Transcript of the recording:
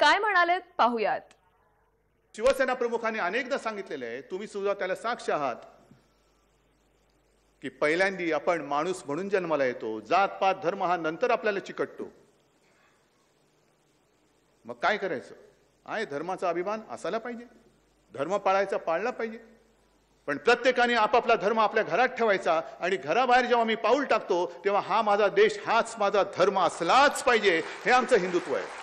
काय म्हणाले पाहूयात शिवसेना प्रमुखांनी अनेकदा सांगितलेलं आहे तुम्ही सुद्धा त्याला साक्ष आहात की पहिल्यांदी आपण माणूस म्हणून जन्माला येतो जात पात धर्म हा नंतर आपल्याला चिकटतो मग काय करायचं आहे धर्माचा अभिमान असायला पाहिजे धर्म पाळायचा पाळला पाहिजे पण प्रत्येकाने आपापला धर्म आपल्या घरात ठेवायचा आणि घराबाहेर जेव्हा मी पाऊल टाकतो तेव्हा हा माझा देश हाच माझा धर्म असलाच पाहिजे हे आमचं हिंदुत्व आहे